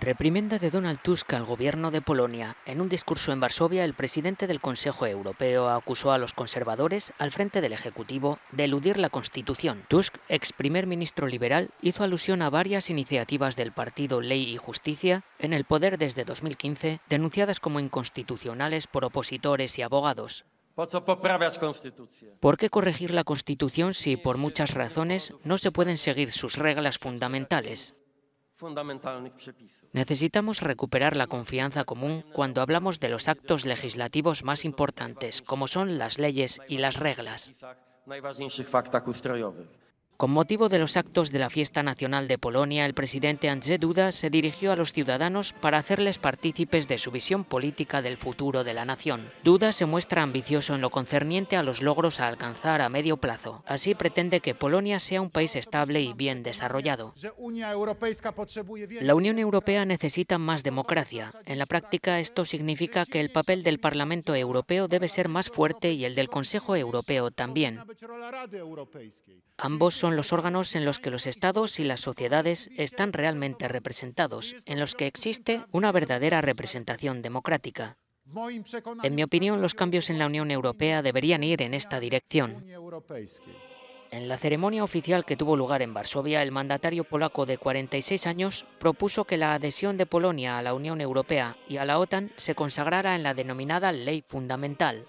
Reprimenda de Donald Tusk al gobierno de Polonia. En un discurso en Varsovia, el presidente del Consejo Europeo acusó a los conservadores, al frente del Ejecutivo, de eludir la Constitución. Tusk, ex primer ministro liberal, hizo alusión a varias iniciativas del partido Ley y Justicia, en el poder desde 2015, denunciadas como inconstitucionales por opositores y abogados. ¿Por qué corregir la Constitución si, por muchas razones, no se pueden seguir sus reglas fundamentales? Necesitamos recuperar la confianza común cuando hablamos de los actos legislativos más importantes, como son las leyes y las reglas. Con motivo de los actos de la Fiesta Nacional de Polonia, el presidente Andrzej Duda se dirigió a los ciudadanos para hacerles partícipes de su visión política del futuro de la nación. Duda se muestra ambicioso en lo concerniente a los logros a alcanzar a medio plazo. Así pretende que Polonia sea un país estable y bien desarrollado. La Unión Europea necesita más democracia. En la práctica, esto significa que el papel del Parlamento Europeo debe ser más fuerte y el del Consejo Europeo también. Ambos son los órganos en los que los estados y las sociedades están realmente representados, en los que existe una verdadera representación democrática. En mi opinión, los cambios en la Unión Europea deberían ir en esta dirección. En la ceremonia oficial que tuvo lugar en Varsovia, el mandatario polaco de 46 años propuso que la adhesión de Polonia a la Unión Europea y a la OTAN se consagrara en la denominada Ley Fundamental,